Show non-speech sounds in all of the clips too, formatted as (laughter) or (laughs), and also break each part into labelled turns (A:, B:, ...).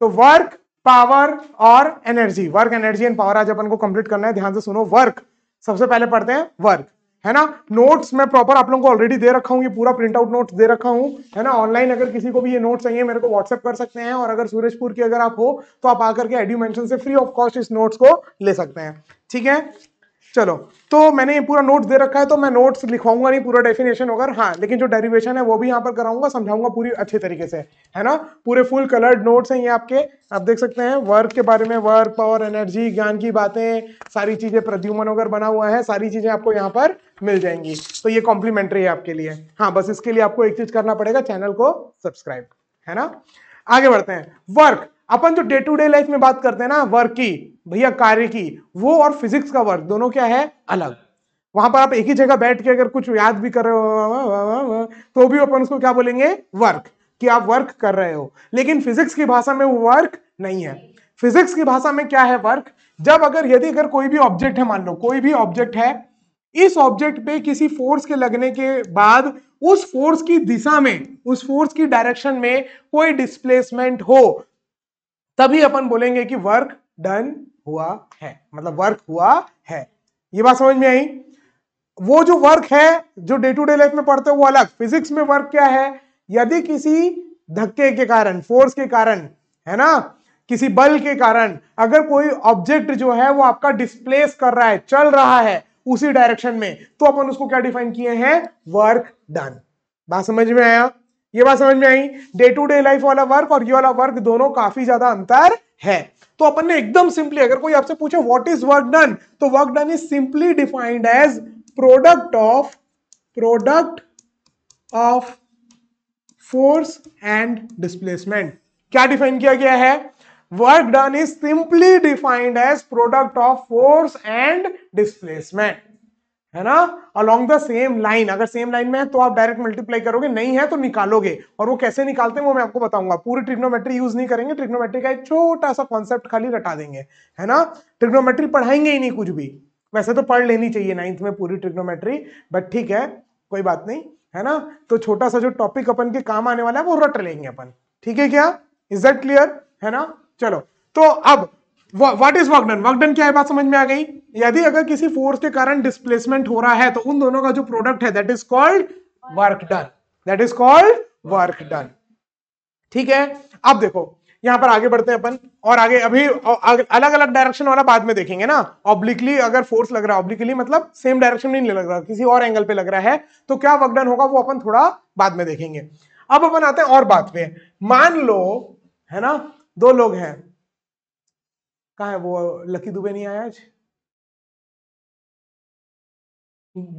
A: तो work power और energy work energy and power आज अपन को कंप्लीट करना है ध्यान से सुनो वर्क सबसे पहले पढ़ते हैं वर्क है ना नोट्स मैं प्रॉपर आप लोगों को ऑलरेडी दे रखा हूँ ये पूरा प्रिंट आउट नोट्स दे रखा हूँ है ना ऑनलाइन अगर किसी को भी ये नोट्स चाहिए मेरे को व्हाट्सएप कर सकते हैं और अगर सूरजपुर की अगर आप हो तो आप आकर के एड्यूमेंशन से फ्री ऑफ कॉस्ट इस नोट्स को ले सकते हैं ठीक है चलो तो मैंने ये पूरा नोट्स दे रखा है तो मैं नोट्स लिखवाऊंगा नहीं पूरा डेफिनेशन होगा हाँ लेकिन जो डेरिवेशन है वो भी यहाँ पर कराऊंगा समझाऊंगा पूरी अच्छे तरीके से है ना पूरे फुल कलर्ड नोट्स हैं ये आपके आप देख सकते हैं वर्क के बारे में वर्क पावर एनर्जी ज्ञान की बातें सारी चीज़ें प्रद्युमन वगैरह बना हुआ है सारी चीज़ें आपको यहाँ पर मिल जाएंगी तो ये कॉम्प्लीमेंट्री है आपके लिए हाँ बस इसके लिए आपको एक चीज़ करना पड़ेगा चैनल को सब्सक्राइब है ना आगे बढ़ते हैं वर्क अपन जो डे टू डे लाइफ में बात करते हैं ना वर्क की भैया कार्य की वो और फिजिक्स का वर्क दोनों क्या है अलग वहां पर आप एक ही जगह बैठ के अगर कुछ याद भी कर रहे हो तो भी अपन उसको क्या बोलेंगे वर्क कि आप वर्क कर रहे हो लेकिन फिजिक्स की भाषा में वो वर्क नहीं है फिजिक्स की भाषा में क्या है वर्क जब अगर यदि अगर कोई भी ऑब्जेक्ट है मान लो कोई भी ऑब्जेक्ट है इस ऑब्जेक्ट पे किसी फोर्स के लगने के बाद उस फोर्स की दिशा में उस फोर्स की डायरेक्शन में कोई डिस्प्लेसमेंट हो तभी अपन बोलेंगे कि वर्क डन हुआ है मतलब वर्क हुआ है ये बात समझ में आई वो जो वर्क है जो डे टू डे लाइफ में पढ़ते हो वो अलग फिजिक्स में वर्क क्या है यदि किसी धक्के के कारण फोर्स के कारण है ना किसी बल के कारण अगर कोई ऑब्जेक्ट जो है वो आपका डिस्प्लेस कर रहा है चल रहा है उसी डायरेक्शन में तो अपन उसको क्या डिफाइन किए हैं वर्क डन बात समझ में आया ये बात समझ में आई डे टू डे लाइफ वाला वर्क और ये वाला वर्क दोनों काफी ज्यादा अंतर है तो अपन ने एकदम सिंपली अगर कोई आपसे पूछे व्हाट इज वर्क डन तो work done is simply defined as product of product of force and displacement क्या डिफाइन किया गया है work done is simply defined as product of force and displacement है ना अलोंग द सेम लाइन अगर same line में है तो आप डायरेक्ट मल्टीप्लाई करोगे नहीं है तो निकालोगे और वो कैसे निकालते हैं वो मैं आपको बताऊंगा पूरी ट्रिग्नोमेट्री यूज नहीं करेंगे ट्रिग्नोमेट्री का एक छोटा सा कॉन्सेप्ट खाली रटा देंगे है ना ट्रिग्नोमेट्री पढ़ाएंगे ही नहीं कुछ भी वैसे तो पढ़ लेनी चाहिए नाइन्थ में पूरी ट्रिग्नोमेट्री बट ठीक है कोई बात नहीं है ना तो छोटा सा जो टॉपिक अपन के काम आने वाला है वो रट लेंगे अपन ठीक है क्या इज दट क्लियर है ना चलो तो अब व्हाट इज वर्कडन वर्कडन क्या है बात समझ में आ गई यदि अगर किसी फोर्स के कारण डिस्प्लेसमेंट हो रहा है तो उन दोनों का जो प्रोडक्ट है that is called work done that is called work done ठीक है अब देखो यहां पर आगे बढ़ते हैं अपन और आगे अभी अलग अलग डायरेक्शन वाला बाद में देखेंगे ना ऑब्लिकली अगर फोर्स लग रहा है ऑब्लिकली मतलब सेम डायरेक्शन में नहीं लग रहा किसी और एंगल पे लग रहा है तो क्या वर्कडन होगा वो अपन थोड़ा बाद में देखेंगे अब अपन आते हैं और बात पे मान लो है ना दो लोग हैं कहा है वो लकी दुबे नहीं आया आज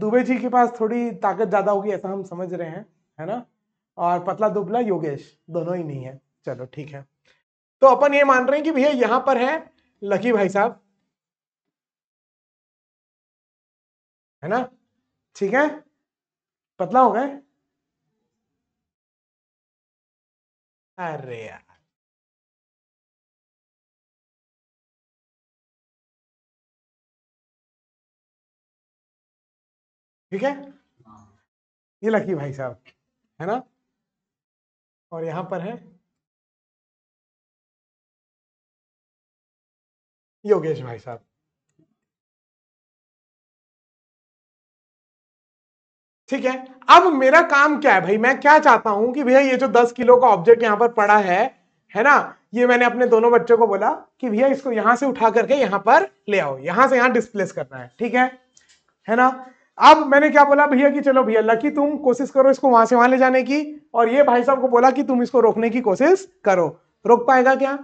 A: दुबे जी के पास थोड़ी ताकत ज़्यादा होगी ऐसा हम समझ रहे हैं है ना और पतला दुबला योगेश दोनों ही नहीं है चलो ठीक है तो अपन ये मान रहे हैं कि भैया यहां पर है लकी भाई साहब
B: है ना ठीक है पतला हो गए अरे यार ठीक है ये लकी भाई साहब है ना और यहां पर है योगेश भाई साहब ठीक है अब मेरा काम क्या है भाई मैं क्या चाहता हूं कि भैया ये जो 10 किलो का ऑब्जेक्ट यहां पर पड़ा है
A: है ना ये मैंने अपने दोनों बच्चों को बोला कि भैया इसको यहां से उठा करके यहां पर ले आओ यहां से यहां डिस्प्लेस करना है ठीक है है ना अब मैंने क्या बोला भैया कि चलो भैया लकी तुम कोशिश करो इसको वहां से वहां ले जाने की और ये भाई साहब को बोला कि तुम इसको रोकने की कोशिश करो रोक पाएगा क्या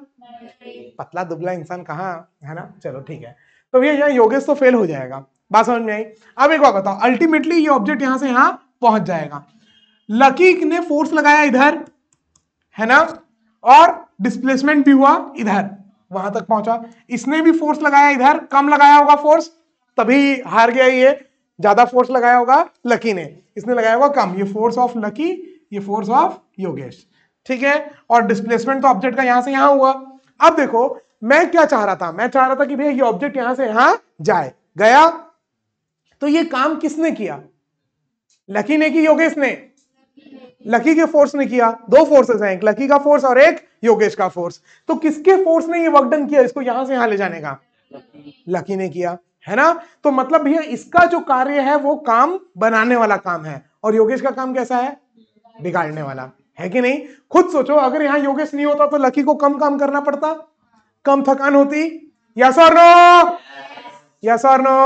A: पतला दुबला इंसान कहा है ना चलो ठीक है तो भैया यहाँ योगेश तो फेल हो जाएगा बात समझ में आई अब एक बात बताओ अल्टीमेटली ये ऑब्जेक्ट यहां से यहां पहुंच जाएगा लकी ने फोर्स लगाया इधर है ना और डिस्प्लेसमेंट भी हुआ इधर वहां तक पहुंचा इसने भी फोर्स लगाया इधर कम लगाया होगा फोर्स तभी हार गया ये ज्यादा फोर्स लगाया होगा लकी ने इसने लगाया होगा कम ये फोर्स ऑफ लकी ये फोर्स ऑफ योगेश ठीक है और डिस्प्लेसमेंट तो ऑब्जेक्ट का यहां से यहां हुआ अब देखो मैं क्या चाह रहा था मैं चाह रहा था कि भैया ये ऑब्जेक्ट यहां से यहां जाए गया तो ये काम किसने किया लकी ने की योगेश ने लकी के फोर्स ने किया दो फोर्सेस हैं एक लकी का फोर्स और एक योगेश का फोर्स तो किसके फोर्स ने ये वर्क डन किया इसको यहां से यहां ले जाने का लकी ने किया है ना तो मतलब भैया इसका जो कार्य है वो काम बनाने वाला काम है और योगेश का काम कैसा है बिगाड़ने वाला है कि नहीं खुद सोचो अगर यहाँ योगेश नहीं होता तो लकी को कम काम करना पड़ता कम थकान होती यस और नो यस और नो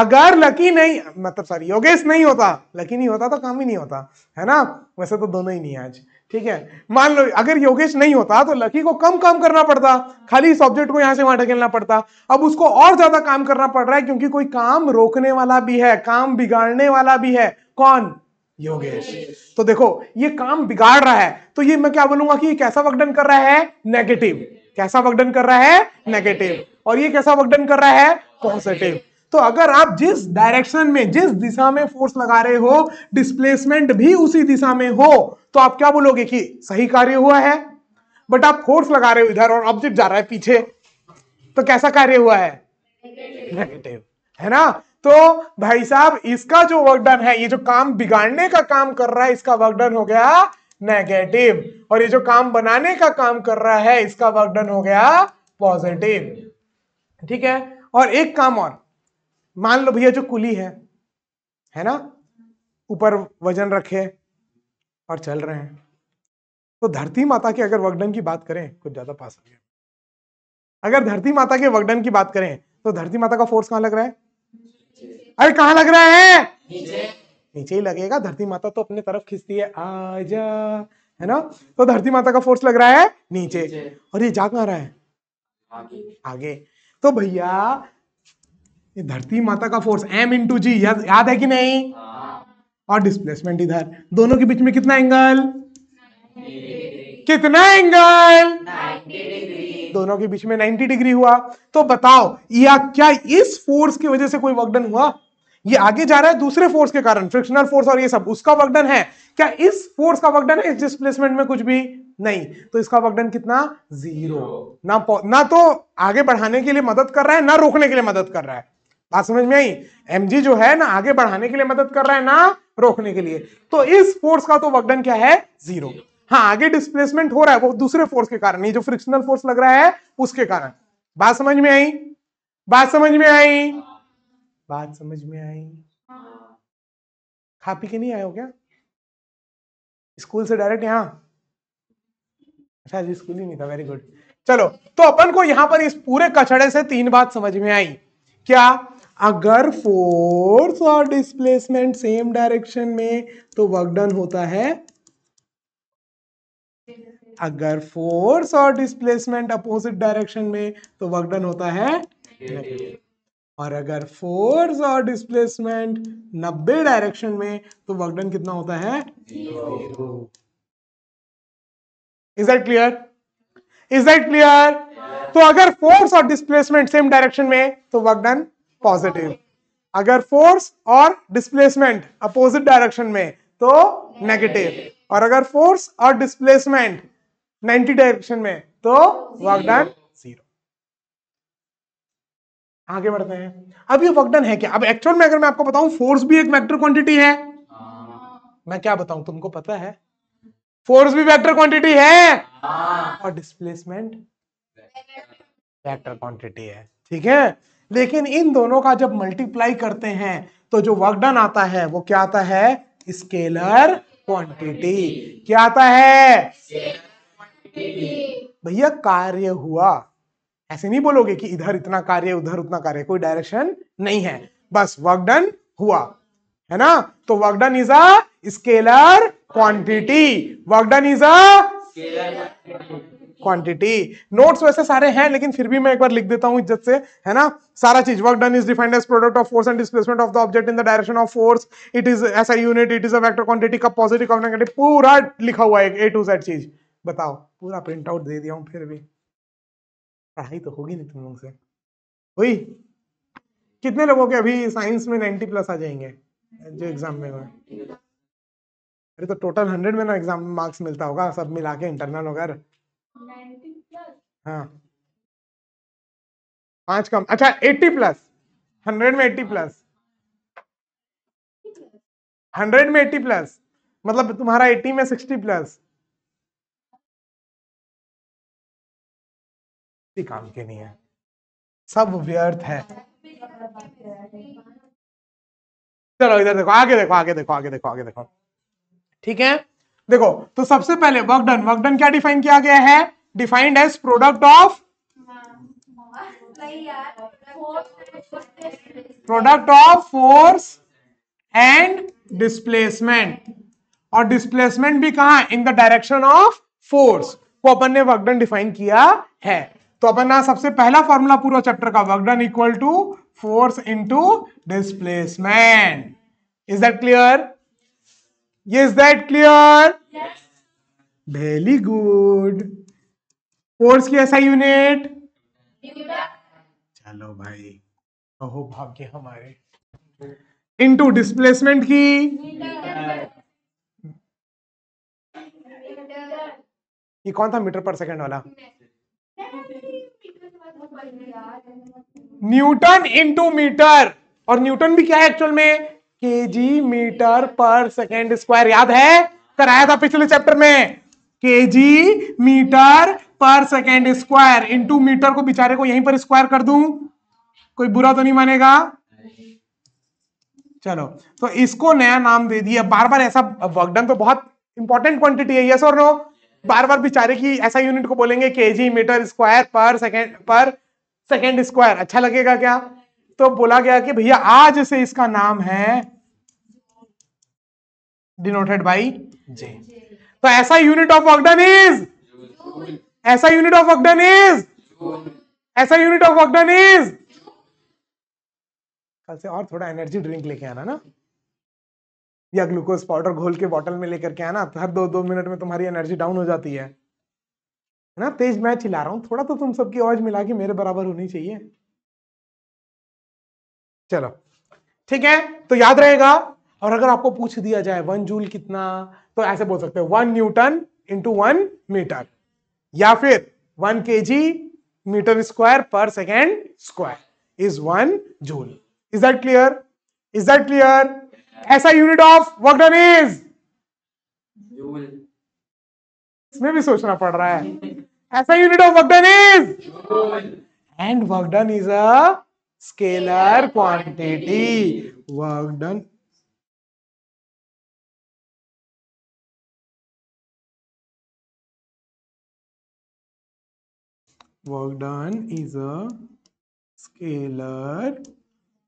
A: अगर लकी नहीं मतलब सॉरी योगेश नहीं होता लकी नहीं होता तो काम ही नहीं होता है ना वैसे तो दोनों ही नहीं आज ठीक है मान लो अगर योगेश नहीं होता तो लकी को कम काम करना पड़ता खाली इस ऑब्जेक्ट को यहां से वहां ढकेलना पड़ता अब उसको और ज्यादा काम करना पड़ रहा है क्योंकि कोई काम रोकने वाला भी है काम बिगाड़ने वाला भी है कौन योगेश तो देखो ये काम बिगाड़ रहा है तो ये मैं क्या बोलूंगा कि कैसा वकडन कर रहा है नेगेटिव कैसा वकडन कर रहा है नेगेटिव और ये कैसा वकडन कर रहा है पॉजिटिव तो अगर आप जिस डायरेक्शन में जिस दिशा में फोर्स लगा रहे हो डिस्प्लेसमेंट भी उसी दिशा में हो तो आप क्या बोलोगे कि सही कार्य हुआ है बट आप फोर्स लगा रहे हो इधर और ऑब्जेक्ट जा रहा है पीछे तो कैसा कार्य हुआ है नेगेटिव है ना तो भाई साहब इसका जो वर्कडन है ये जो काम बिगाड़ने का काम कर रहा है इसका वर्कडन हो गया नेगेटिव और ये जो काम बनाने का काम कर रहा है इसका वर्कडन हो गया पॉजिटिव ठीक है और एक काम और मान लो भैया जो कुली है है ना ऊपर वजन रखे और चल रहे हैं तो धरती माता के अगर वगडन की बात करें कुछ ज्यादा पास हो गया अगर धरती माता के वगडन की बात करें तो धरती माता का फोर्स कहां लग रहा
B: है
A: अरे कहाँ लग रहा है नीचे नीचे ही लगेगा धरती माता तो अपने तरफ खींचती है आजा है ना तो धरती माता का फोर्स लग रहा है नीचे, नीचे। और ये जा कहाँ रहा है आगे, आगे। तो भैया ये धरती माता का फोर्स एम इंटू जी याद है कि नहीं हाँ। और डिस्प्लेसमेंट इधर दोनों के बीच में कितना एंगल कितना एंगल दोनों के बीच में 90 डिग्री हुआ तो बताओ या क्या इस फोर्स की वजह से कोई वर्कडन हुआ ये आगे जा रहा है दूसरे फोर्स के कारण फ्रिक्शनल फोर्स और ये सब उसका वर्कडन है क्या इस फोर्स का वर्कडन है इस डिस्प्लेसमेंट में कुछ भी नहीं तो इसका वर्कडन कितना जीरो ना ना तो आगे बढ़ाने के लिए मदद कर रहा है ना रोकने के लिए मदद कर रहा है बात समझ में आई एम जो है ना आगे बढ़ाने के लिए मदद कर रहा है ना रोकने के लिए तो इस फोर्स का तो वर्कडन क्या है जीरो हाँ आगे डिस्प्लेसमेंट हो रहा है वो दूसरे फोर्स के कारण ये जो फ्रिक्शनल फोर्स लग रहा है उसके कारण बात समझ में आई बात समझ में आई बात समझ में आई खा पी के नहीं आए हो क्या स्कूल से डायरेक्ट यहां अच्छा जी स्कूल ही नहीं था वेरी गुड चलो तो अपन को यहां पर इस पूरे कचड़े से तीन बात समझ में आई क्या अगर फोर्स और डिस्प्लेसमेंट सेम डायरेक्शन में तो वर्क डन होता है अगर फोर्स और डिस्प्लेसमेंट अपोजिट डायरेक्शन में तो वर्क डन होता है और अगर फोर्स और डिस्प्लेसमेंट 90 डायरेक्शन में तो वर्क डन कितना होता है is that clear is that clear तो अगर फोर्स और डिस्प्लेसमेंट सेम डायरेक्शन में तो वर्क डन पॉजिटिव अगर फोर्स और डिस्प्लेसमेंट अपोजिट डायरेक्शन में तो नेगेटिव और अगर फोर्स और डिस्प्लेसमेंट 90 डायरेक्शन में तो वर्क डन जीरो आगे बढ़ते हैं अब ये वर्क डन है क्या अब एक्चुअल में अगर मैं आपको बताऊं फोर्स भी एक वेक्टर क्वांटिटी है हाँ। मैं क्या बताऊं तुमको पता है फोर्स भी वेक्टर क्वांटिटी है हाँ। और डिस्प्लेसमेंट वेक्टर क्वांटिटी है ठीक है लेकिन इन दोनों का जब मल्टीप्लाई करते हैं तो जो वर्क डन आता है वो क्या आता है स्केलर क्वांटिटी क्या आता है
B: भैया
A: कार्य हुआ ऐसे नहीं बोलोगे कि इधर इतना कार्य उधर उतना कार्य कोई डायरेक्शन नहीं है बस वर्क डन हुआ है ना तो work done is a scalar quantity work done is a quantity notes वैसे सारे हैं लेकिन फिर भी मैं एक बार लिख देता हूं इज्जत से है ना सारा चीज work done is defined as product of force and displacement of the object in the direction of force it is S I unit it is a vector quantity का पॉजिटिव कब नेगेटिव पूरा लिखा हुआ है ए टू जेड चीज बताओ पूरा print out दे दिया हूं फिर भी पढ़ाई तो होगी नहीं तुम लोग से वही कितने लोगों के अभी साइंस में नाइन्टी प्लस आ जाएंगे जो एग्जाम में हुए अरे तो टोटल हंड्रेड में ना एग्जाम मार्क्स मिलता होगा सब मिला के इंटरनल वगैरह
B: हाँ। पांच कम अच्छा एट्टी प्लस हंड्रेड में एट्टी प्लस हंड्रेड में एट्टी प्लस मतलब तुम्हारा एट्टी में सिक्सटी प्लस काम के नहीं है सब व्यर्थ है चलो इधर देखो आगे देखो आगे देखो आगे
A: देखो आगे देखो ठीक है देखो तो सबसे पहले वर्क डन वर्क डन क्या डिफाइन किया गया है defined as product of product of force and displacement और डिस्प्लेसमेंट भी कहा in the direction of force को अपन ने वर्कडन डिफाइन किया है तो अपन ना सबसे पहला फॉर्मूला पूरा चैप्टर का work done equal to force into displacement is that clear is that clear very good force की ऐसा यूनिट
B: चलो
A: भाई कहो भाग्य हमारे इनटू डिस्प्लेसमेंट की ये कौन था मीटर पर सेकंड वाला न्यूटन इनटू मीटर और न्यूटन भी क्या है एक्चुअल में के जी मीटर पर सेकेंड स्क्वायर याद है कराया था पिछले चैप्टर में के जी मीटर पर सेकेंड स्क्वायर इंटू मीटर को बेचारे को यहीं पर स्क्वायर कर दू कोई बुरा तो नहीं मानेगा चलो तो इसको नया नाम दे दिया बार बार ऐसा वर्कडन तो बहुत इंपॉर्टेंट क्वांटिटी है यस और नो बार बार बेचारे की ऐसा यूनिट को बोलेंगे के जी मीटर स्क्वायर पर सेकेंड पर सेकेंड स्क्वायर अच्छा लगेगा क्या तो बोला गया कि भैया आज से इसका नाम है डिनोटेड बाई जे तो S I unit of work done is S I unit of work done is S I unit of work done is कल से और थोड़ा एनर्जी ड्रिंक लेके आना ना या ग्लूकोज पाउडर घोल के बॉटल में लेकर के आना हर दो दो मिनट में तुम्हारी एनर्जी डाउन हो जाती है ना तेज मैं चिल्ला रहा हूं थोड़ा तो तुम सबकी आवाज मिला के मेरे बराबर होनी चाहिए चलो ठीक है तो याद रहेगा और अगर आपको पूछ दिया जाए वन जूल कितना तो ऐसे बोल सकते हैं one newton into one metre या फिर one K G metre square पर second square is one joule is that clear is that clear S I unit of work done is इसमें भी सोचना पड़ रहा है S I unit of work done
B: is
A: and work done is a
B: scalar quantity work done work done is a scalar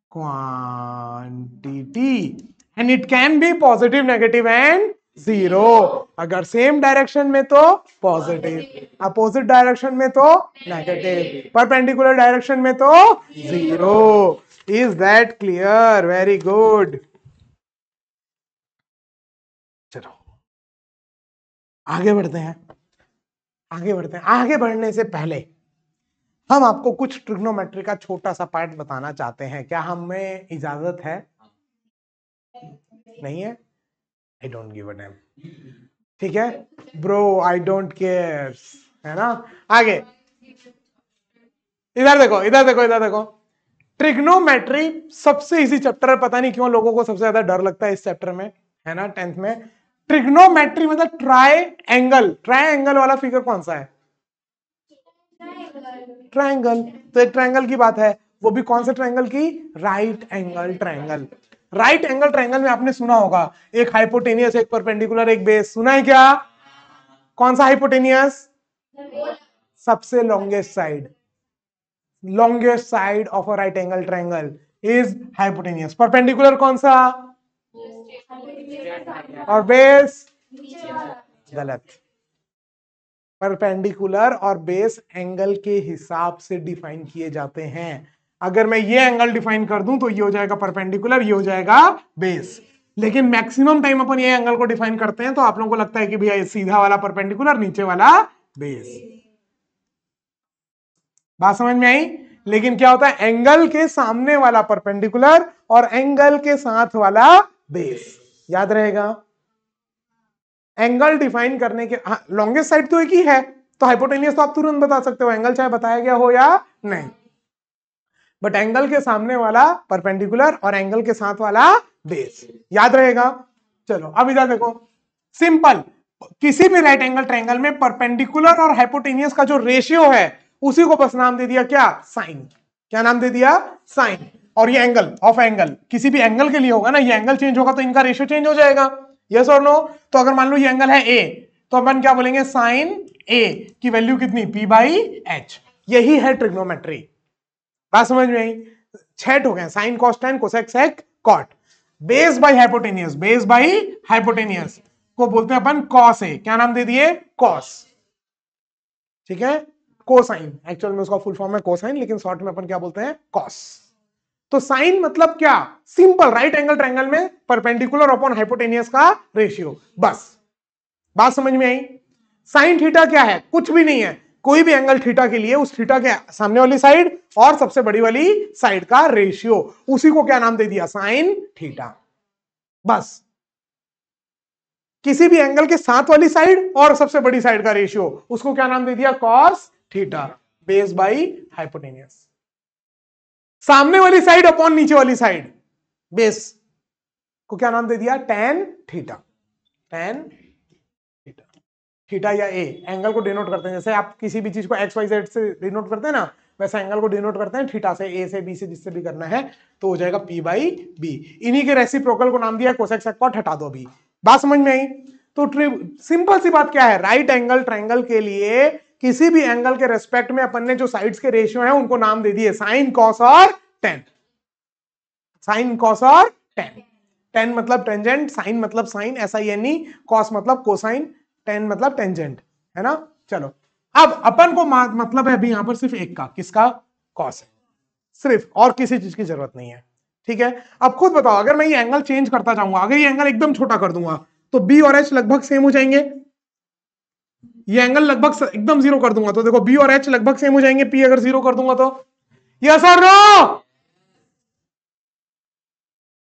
A: quantity and it can be positive negative and zero अगर same direction में तो positive opposite direction में तो negative perpendicular direction में तो zero is that clear very good चलो आगे बढ़ते हैं आगे बढ़ते हैं आगे बढ़ने से पहले हम आपको कुछ ट्रिग्नोमेट्री का छोटा सा पार्ट बताना चाहते हैं क्या हमें इजाजत है नहीं है I don't give a damn ठीक है ब्रो आई डोंट केयर है ना आगे इधर देखो इधर देखो इधर देखो ट्रिग्नोमेट्री सबसे इजी चैप्टर है पता नहीं क्यों लोगों को सबसे ज्यादा डर लगता है इस चैप्टर में है ना टेंथ में ट्रिग्नोमेट्री मतलब ट्राई एंगल ट्राई एंगल वाला फिगर कौन सा है ट्राइंगल तो एक ट्राइंगल की बात है वो भी कौन से ट्राइंगल की right angle triangle right angle triangle में आपने सुना होगा एक हाइपोटेनियस एक परपेंडिकुलर एक बेस सुना है क्या कौन सा हाइपोटेनियस सबसे longest side longest side of a right angle triangle is hypotenuse perpendicular कौन सा
B: और बेस
A: गलत परपेंडिकुलर और बेस एंगल के हिसाब से डिफाइन किए जाते हैं अगर मैं ये एंगल डिफाइन कर दूं तो ये हो जाएगा परपेंडिकुलर ये हो जाएगा बेस लेकिन मैक्सिमम टाइम अपन ये एंगल को डिफाइन करते हैं तो आप लोगों को लगता है कि भैया सीधा वाला परपेंडिकुलर नीचे वाला बेस बात समझ में आई लेकिन क्या होता है एंगल के सामने वाला परपेंडिकुलर और एंगल के साथ वाला बेस याद रहेगा एंगल डिफाइन करने के लॉन्गेस्ट हाँ, साइड तो एक ही है तो हाइपोटेनियस तो आप तुरंत बता सकते हो एंगल चाहे बताया गया हो या नहीं बट एंगल के सामने वाला परपेंडिकुलर और एंगल के साथ वाला बेस याद रहेगा चलो अब इधर देखो सिंपल किसी भी राइट एंगल ट्रायंगल में परपेंडिकुलर और हाइपोटेनियस का जो रेशियो है उसी को बस नाम दे दिया क्या साइन क्या नाम दे दिया साइन और ये एंगल ऑफ एंगल किसी भी एंगल के लिए होगा ना ये एंगल चेंज होगा तो इनका रेशियो चेंज हो जाएगा यस और नो तो अगर मान लो ये एंगल है ए तो अपन क्या बोलेंगे साइन ए की वैल्यू कितनी पी बाई एच यही है ट्रिग्नोमेट्री बात समझ में आई छेट हो गए sine cos tan cosec sec cot base by hypotenuse base by hypotenuse को बोलते हैं अपन कॉस ए क्या नाम दे दिए कॉस ठीक है कोसाइन एक्चुअल में उसका फुल फॉर्म है कोसाइन लेकिन शॉर्ट में अपन क्या बोलते हैं कॉस तो साइन मतलब क्या सिंपल राइट एंगल ट्रायंगल में परपेंडिकुलर अपॉन हाइपोटेनियस का रेशियो बस बात समझ में आई साइन थीटा क्या है कुछ भी नहीं है कोई भी एंगल थीटा के लिए उस थीटा के सामने वाली साइड और सबसे बड़ी वाली साइड का रेशियो उसी को क्या नाम दे दिया साइन थीटा बस किसी भी एंगल के साथ वाली साइड और सबसे बड़ी साइड का रेशियो उसको क्या नाम दे दिया cos theta base by hypotenuse सामने वाली साइड अपॉन नीचे वाली साइड बेस को क्या नाम दे दिया टेन थीटा टेन थीटा या ए एंगल को डिनोट करते हैं जैसे आप किसी भी चीज़ को एक्स वाई जेड से डिनोट करते हैं ना वैसे एंगल को डिनोट करते हैं थीटा से ए से बी से जिससे भी करना है तो हो जाएगा पी बाई बी इन्हीं के रेसी को नाम दिया कोसेक सेक्वाट हटा दो अभी बात समझ में आई तो सिंपल सी बात क्या है राइट एंगल ट्रायंगल के लिए किसी भी एंगल के रेस्पेक्ट में अपन ने जो साइड्स के रेशियो है उनको नाम दे दिए साइन कॉस और टेन साइन कॉस और टेन टेन मतलब टेंजेंट साइन मतलब sine S I N E cos मतलब कोसाइन टेन मतलब टेंजेंट है ना चलो अब अपन को मतलब है अभी यहां पर सिर्फ एक का किसका कॉस है सिर्फ और किसी चीज की जरूरत नहीं है ठीक है अब खुद बताओ अगर मैं ये एंगल चेंज करता जाऊंगा अगर ये एंगल एकदम छोटा कर दूंगा तो बी और एच लगभग सेम हो जाएंगे ये एंगल लगभग एकदम जीरो कर दूंगा तो देखो बी और एच लगभग सेम हो जाएंगे पी अगर जीरो कर दूंगा तो यह सर रो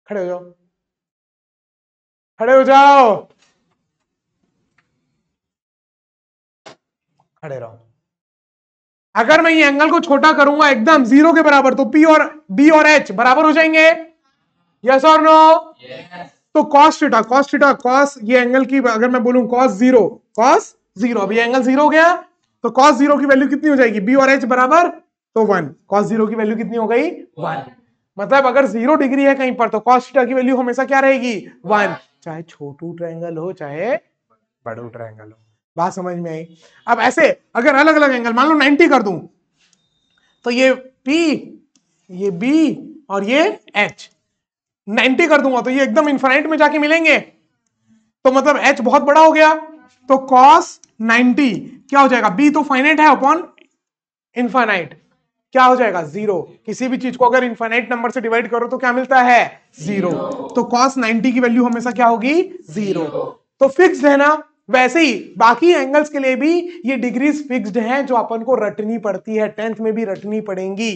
B: खड़े हो जाओ खड़े हो जाओ खड़े
A: रहो अगर मैं ये एंगल को छोटा करूंगा एकदम जीरो के बराबर तो पी और बी और एच बराबर हो जाएंगे यस और नो तो cos theta cos theta cos ये एंगल की अगर मैं बोलूं कॉस जीरो कॉस जीरो अभी एंगल जीरो हो गया तो कॉस जीरो की वैल्यू कितनी हो जाएगी बी और एच बराबर तो वन कॉस जीरो की वैल्यू कितनी हो गई वन मतलब अगर जीरो डिग्री है कहीं पर तो कॉस टीटा की वैल्यू हमेशा क्या रहेगी वन चाहे छोटू ट्रायंगल हो चाहे बड़ू ट्रायंगल हो बात समझ में आई अब ऐसे अगर अलग अलग एंगल मान लो 90 कर दू तो ये P ये B और ये H 90 कर दूंगा तो ये एकदम इन्फाइनाइट में जाके मिलेंगे तो मतलब H बहुत बड़ा हो गया तो cos 90 क्या हो जाएगा B तो फाइनाइट है अपॉन इंफाइनाइट क्या हो जाएगा जीरो किसी भी चीज को अगर इंफाइनाइट नंबर से डिवाइड करो तो क्या मिलता है जीरो तो cos 90 की वैल्यू हमेशा क्या होगी जीरो तो फिक्स है ना वैसे ही बाकी एंगल्स के लिए भी ये डिग्रीज फिक्स्ड हैं जो अपन को रटनी पड़ती है टेंथ में भी रटनी पड़ेंगी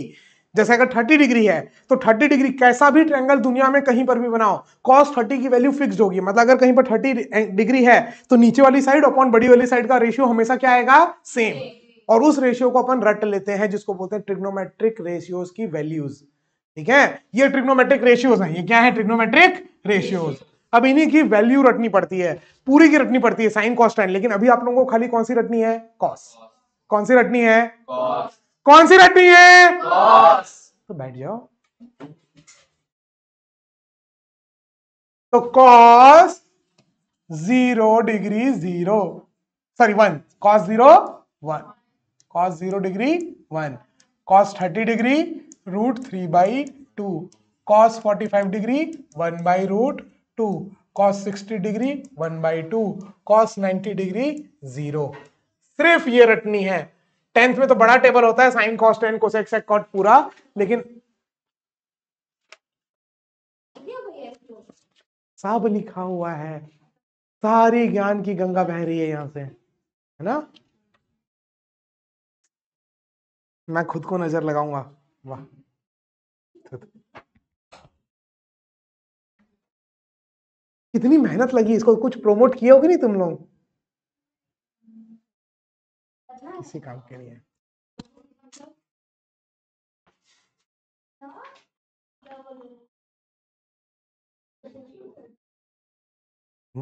A: जैसे अगर 30 डिग्री है तो 30 डिग्री कैसा भी ट्रेंगल दुनिया में कहीं पर भी बनाओ कॉस 30 की वैल्यू फिक्स होगी मतलब अगर कहीं पर 30 डिग्री है तो नीचे वाली साइड अपॉन बड़ी वाली साइड का रेशियो हमेशा क्या आएगा सेम और उस रेशियो को अपन रट लेते हैं जिसको बोलते हैं ट्रिग्नोमेट्रिक रेशियोज की वैल्यूज ठीक है ये ट्रिग्नोमेट्रिक रेशियोज हैं ये क्या है ट्रिग्नोमेट्रिक रेशियोज अब इन्हीं की वैल्यू रटनी पड़ती है पूरी की रटनी पड़ती है साइन कॉस्ट एंड लेकिन अभी आप लोगों को खाली कौन सी रटनी है कॉस
B: कौन सी रटनी है कॉस कौन सी रटनी है कॉस तो बैठ जाओ तो cos zero degree zero sorry one cos zero one
A: cos zero degree one cos thirty degree root three by two cos forty five degree one by root two cos sixty degree one by two cos ninety degree zero सिर्फ ये रटनी है tenth में तो बड़ा table होता है sine cos tan cosec sec cot पूरा लेकिन सब लिखा हुआ है
B: सारी ज्ञान की गंगा बह रही है यहां से है ना मैं खुद को नजर लगाऊंगा वाह कितनी मेहनत लगी इसको कुछ प्रोमोट किया होगी नहीं तुम लोग इसी काम के लिए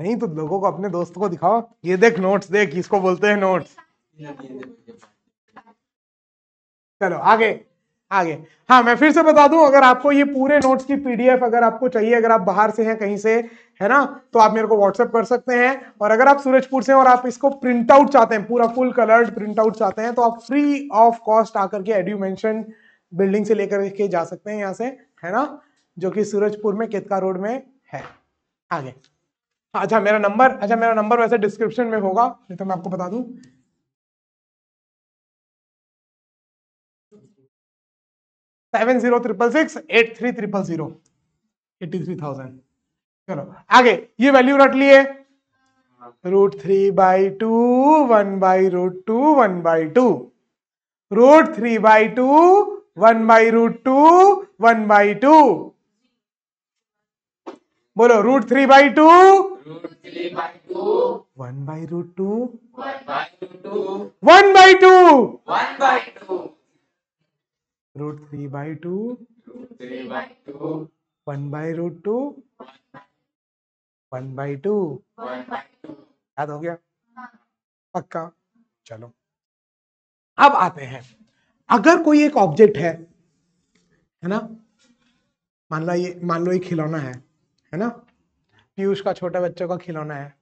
B: नहीं तो लोगों को अपने दोस्तों को दिखाओ ये देख नोट्स देख इसको बोलते हैं नोट्स
A: चलो आगे आगे हाँ मैं फिर से बता दूं अगर आपको ये पूरे नोट्स की पीडीएफ अगर आपको चाहिए अगर आप बाहर से हैं कहीं से है ना तो आप मेरे को व्हाट्सएप कर सकते हैं और अगर आप सूरजपुर से हैं और आप इसको प्रिंट आउट चाहते हैं पूरा फुल कलर्ड प्रिंट आउट चाहते हैं तो आप फ्री ऑफ कॉस्ट आकर के एड्यूमेंशन बिल्डिंग से लेकर के जा सकते हैं यहाँ से है ना जो कि सूरजपुर में केतका रोड में है
B: आगे अच्छा मेरा नंबर अच्छा मेरा नंबर वैसे डिस्क्रिप्शन में होगा नहीं तो मैं आपको बता दूं seven zero triple six eight three triple zero eighty three thousand चलो आगे ये वैल्यू रट
A: लिए root three by two one by root two one by two root three by two one by root two one by two बोलो root three by two one by root two
B: one by two one by two
A: root 3 by 2
B: root 3 by 2
A: 1 by root 2 1 by 2
B: 1 by 2
A: याद हो गया पक्का चलो अब आते हैं अगर कोई एक ऑब्जेक्ट है है ना मान लो ये मान लो ये खिलौना है है ना पीयूष का छोटे बच्चों का खिलौना है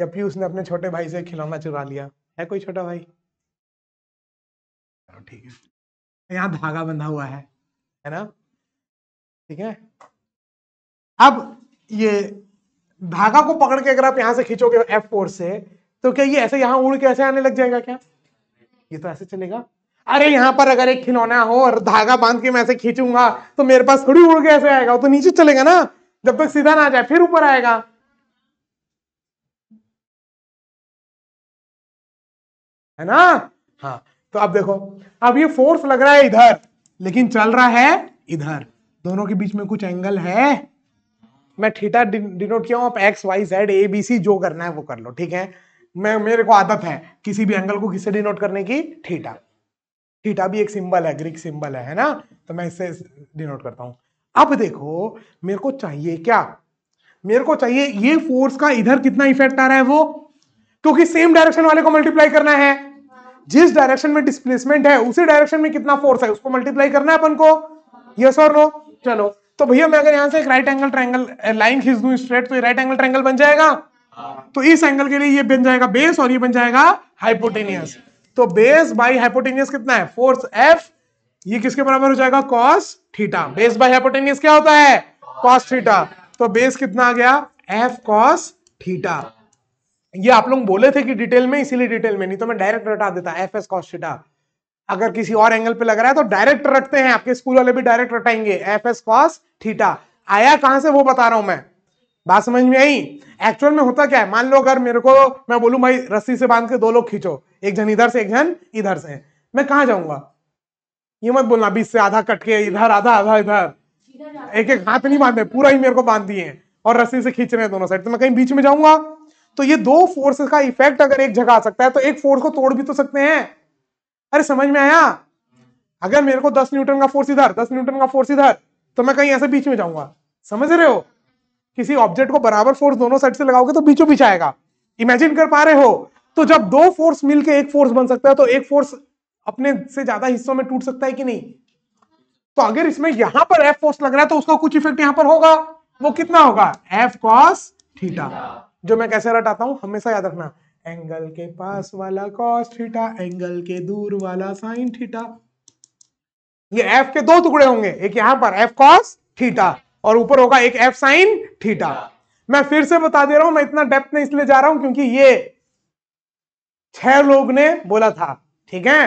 A: या पीयूष ने अपने छोटे भाई से खिलौना चुरा लिया है कोई छोटा भाई
B: ठीक है यहाँ धागा बंधा हुआ है है ना ठीक है अब ये धागा को पकड़
A: के अगर आप यहां से खींचोगे एफ फोर से तो क्या ये ऐसे यहां उड़ के ऐसे आने लग जाएगा क्या ये तो ऐसे चलेगा अरे यहां पर अगर एक खिलौना हो और धागा बांध के मैं ऐसे खींचूंगा तो मेरे
B: पास थोड़ी उड़ के ऐसे आएगा तो नीचे चलेगा ना जब तक सीधा ना जाए फिर ऊपर आएगा है ना हाँ तो अब देखो अब ये फोर्स लग रहा है इधर लेकिन चल रहा है इधर
A: दोनों के बीच में कुछ एंगल है मैं थीटा डिनोट किया हूं आप X Y Z A B C जो करना है वो कर लो ठीक है मैं मेरे को आदत है किसी भी एंगल को किससे डिनोट करने की थीटा थीटा भी एक सिंबल है ग्रीक सिंबल है है ना तो मैं इससे डिनोट करता हूं अब देखो मेरे को चाहिए क्या मेरे को चाहिए ये फोर्स का इधर कितना इफेक्ट आ रहा है वो क्योंकि सेम डायरेक्शन वाले को मल्टीप्लाई करना है जिस डायरेक्शन में डिस्प्लेसमेंट है उसी डायरेक्शन में कितना फोर्स है उसको मल्टीप्लाई करना है अपन को यस और नो चलो तो भैया मैं अगर यहां से एक राइट एंगल ट्रायंगल लाइन खींच दू स्ट्रेट तो राइट एंगल ट्रायंगल बन जाएगा तो इस एंगल के लिए ये बन जाएगा बेस और ये बन जाएगा हाइपोटेनियस तो बेस बाई हाइपोटेनियस कितना है फोर्स एफ ये किसके बराबर हो जाएगा cos theta base by hypotenuse क्या होता है कॉस थीटा तो बेस कितना आ गया एफ कॉस थीटा ये आप लोग बोले थे कि डिटेल में इसीलिए डिटेल में नहीं तो मैं डायरेक्ट रटा देता एफ एस कॉस्टा अगर किसी और एंगल पे लग रहा है तो डायरेक्ट रटते हैं आपके स्कूल वाले भी डायरेक्ट रटाएंगे एफ एस थीटा आया कहां से वो बता रहा हूं मैं बात समझ में आई एक्चुअल में होता क्या है मान लो अगर मेरे को मैं बोलूं भाई रस्सी से बांध के दो लोग खींचो एक जन इधर से एक जन इधर से मैं कहा जाऊंगा ये मत बोलना बीच से आधा कट के इधर आधा आधा इधर एक एक हाथ नहीं बांधे पूरा ही मेरे को बांध दिए और रस्सी से खींच रहे हैं दोनों साइड तो मैं कहीं बीच में जाऊंगा तो ये दो फोर्सेस का इफेक्ट अगर एक जगह आ सकता है तो एक फोर्स को तोड़ भी तो सकते हैं अरे समझ में आया अगर मेरे को दस न्यूटन का फोर्स इधर दस न्यूटन का फोर्स इधर तो मैं कहीं ऐसे बीच में जाऊंगा समझ रहे हो किसी ऑब्जेक्ट को बराबर फोर्स दोनों साइड से लगाओगे तो बीचों बीच आएगा इमेजिन कर पा रहे हो तो जब दो फोर्स मिलके एक फोर्स बन सकता है तो एक फोर्स अपने से ज्यादा हिस्सों में टूट सकता है कि नहीं तो अगर इसमें यहां पर एफ फोर्स लग रहा है तो उसका कुछ इफेक्ट यहां पर होगा वो कितना होगा एफ कॉस थीटा जो मैं कैसे रटाता हूँ हमेशा याद रखना एंगल के पास वाला कॉस थीटा एंगल के दूर वाला साइन थीटा ये एफ के दो टुकड़े होंगे एक यहां पर एफ कॉस थीटा और ऊपर होगा एक एफ साइन थीटा मैं फिर से बता दे रहा हूं मैं इतना डेप्थ में इसलिए जा रहा हूं क्योंकि ये छह लोग ने बोला था ठीक है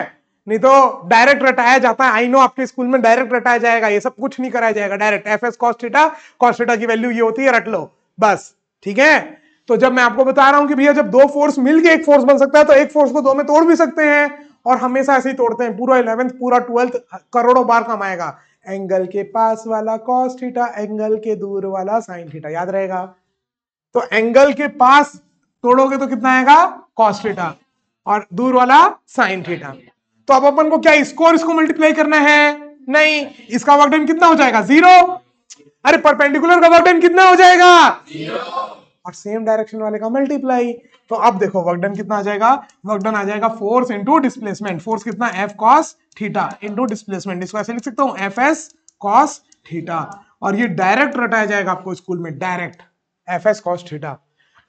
A: नहीं तो डायरेक्ट रटाया जाता है आई नो आपके स्कूल में डायरेक्ट रटाया जाएगा ये सब कुछ नहीं कराया जाएगा direct F S cos theta cos theta की वैल्यू ये होती है रट लो बस ठीक है तो जब मैं आपको बता रहा हूं कि भैया जब दो फोर्स मिलके एक फोर्स बन सकता है तो एक फोर्स को दो में तोड़ भी सकते हैं और हमेशा ऐसे ही तोड़ते हैं पूरा इलेवेंथ पूरा ट्वेल्थ करोड़ों बार कमाएगा एंगल के पास वाला कॉस थीटा एंगल के दूर वाला साइन थीटा याद रहेगा तो एंगल के पास तोड़ोगे तो कितना आएगा कॉस थीटा और दूर वाला साइन थीटा तो अब अपन को क्या स्कोर इसको मल्टीप्लाई करना है नहीं इसका वर्कडन कितना हो जाएगा जीरो अरे परपेंडिकुलर का वर्कडन कितना हो जाएगा
B: जीरो
A: और सेम डायरेक्शन वाले का मल्टीप्लाई तो अब देखो वर्क डन कितना आ जाएगा वर्क डन आ जाएगा फोर्स इंटू डिस्प्लेसमेंट फोर्स कितना F cos theta into displacement इसको ऐसे लिख सकता हूँ एफ एस कॉस थीटा और ये डायरेक्ट रटाया जाएगा आपको स्कूल में direct F S cos theta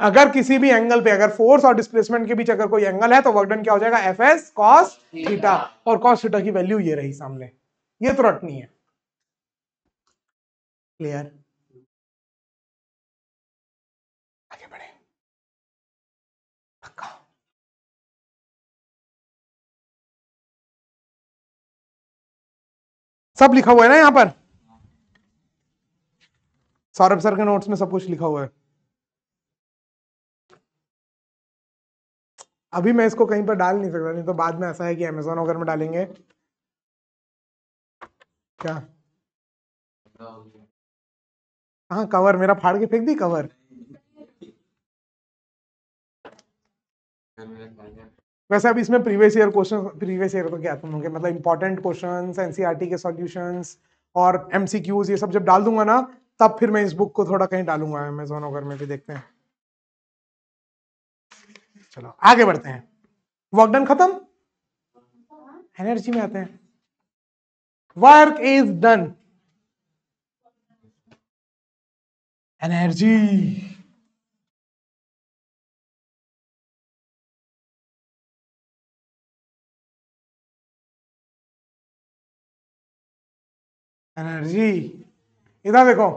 A: अगर किसी भी एंगल पे अगर फोर्स और डिस्प्लेसमेंट के बीच अगर कोई एंगल है तो वर्क डन क्या हो जाएगा एफ एस कॉस थीटा और कॉस थीटा की वैल्यू ये रही सामने ये तो रटनी है
B: क्लियर सब लिखा हुआ है ना यहाँ पर सौरभ सर के नोट्स में सब कुछ लिखा हुआ है अभी मैं इसको कहीं पर डाल नहीं सकता नहीं तो बाद में ऐसा है कि अमेजोन वगैरह में डालेंगे क्या हाँ कवर मेरा फाड़ के फेंक दी कवर
A: वैसे अब इसमें previous year question previous year तो क्या तुम लोग मतलब इंपॉर्टेंट क्वेश्चन एनसीईआरटी के सोल्यूशन और एमसीक्यूज ये सब जब डाल दूंगा ना तब फिर मैं इस बुक को थोड़ा कहीं डालूंगा अमेजोन वगैरह में भी देखते हैं चलो आगे बढ़ते हैं वर्कडन खत्म
B: एनर्जी में आते हैं work is done energy energy इधर देखो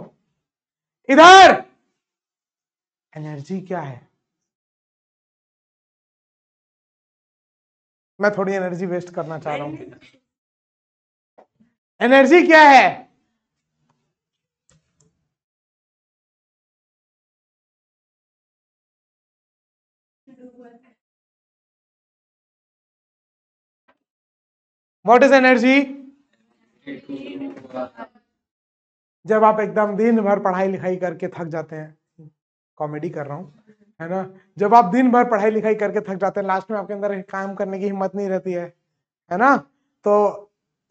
B: इधर एनर्जी क्या है मैं थोड़ी एनर्जी वेस्ट करना चाह रहा हूं एनर्जी क्या है वॉट इज एनर्जी
A: जब आप एकदम दिन भर पढ़ाई लिखाई करके थक जाते हैं कॉमेडी कर रहा हूँ है ना जब आप दिन भर पढ़ाई लिखाई करके थक जाते हैं लास्ट में आपके अंदर काम करने की हिम्मत नहीं रहती है है ना तो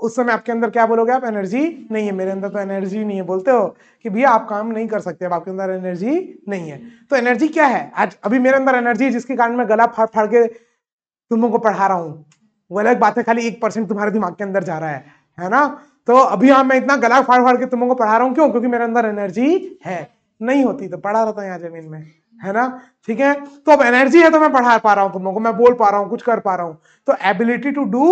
A: उस समय आपके अंदर क्या बोलोगे आप एनर्जी नहीं है मेरे अंदर तो एनर्जी नहीं है बोलते हो कि भैया आप काम नहीं कर सकते आपके अंदर एनर्जी नहीं है तो एनर्जी क्या है आज अभी मेरे अंदर एनर्जी है जिसके कारण मैं गला फाड़ फाड़ के तुम को पढ़ा रहा हूँ वो अलग बात है खाली एक परसेंट तुम्हारे दिमाग के अंदर जा रहा है है ना तो अभी हाँ मैं इतना गला फाड़ फाड़ के को पढ़ा रहा हूँ क्यों क्योंकि मेरे अंदर एनर्जी है नहीं होती तो पढ़ा रहता यहाँ जमीन में है ना ठीक है तो अब एनर्जी है तो मैं पढ़ा पा रहा हूँ तुम लोगों को मैं बोल पा रहा हूँ कुछ कर पा रहा हूँ तो ability to do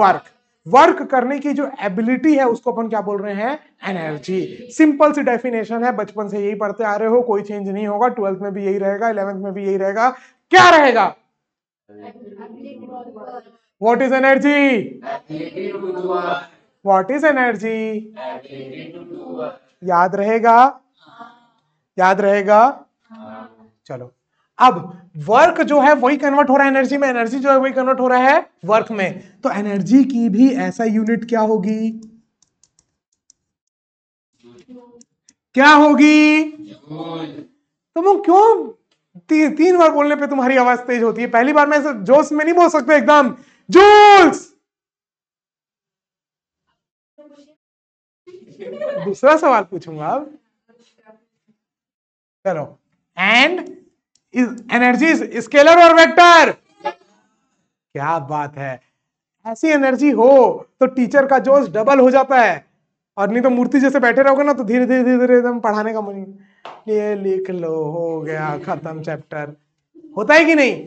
A: work work करने की जो एबिलिटी है उसको अपन क्या बोल रहे हैं एनर्जी सिंपल सी डेफिनेशन है बचपन से यही पढ़ते आ रहे हो कोई चेंज नहीं होगा ट्वेल्थ में भी यही रहेगा इलेवेंथ में भी यही रहेगा क्या रहेगा what is energy what is energy याद रहेगा हाँ। याद रहेगा हाँ। चलो अब वर्क जो है वही कन्वर्ट हो रहा है एनर्जी में एनर्जी जो है वही कन्वर्ट हो रहा है वर्क में तो एनर्जी की भी ऐसा यूनिट क्या होगी क्या होगी तुम तो क्यों ती, तीन बार बोलने पे तुम्हारी आवाज तेज होती है पहली बार में जोश में नहीं बोल सकते एकदम जोश
B: दूसरा
A: सवाल पूछूंगा अब चलो and is energy is scalar और वेक्टर क्या बात है ऐसी एनर्जी हो तो टीचर का जोश डबल हो जाता है और नहीं तो मूर्ति जैसे बैठे रहोगे ना तो धीरे धीरे धीरे धीरे एकदम पढ़ाने का मन ये लिख लो हो गया खत्म चैप्टर होता है कि नहीं